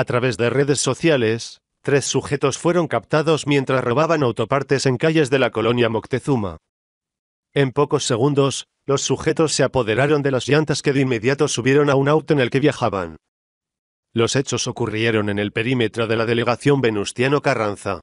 A través de redes sociales, tres sujetos fueron captados mientras robaban autopartes en calles de la colonia Moctezuma. En pocos segundos, los sujetos se apoderaron de las llantas que de inmediato subieron a un auto en el que viajaban. Los hechos ocurrieron en el perímetro de la delegación Venustiano Carranza.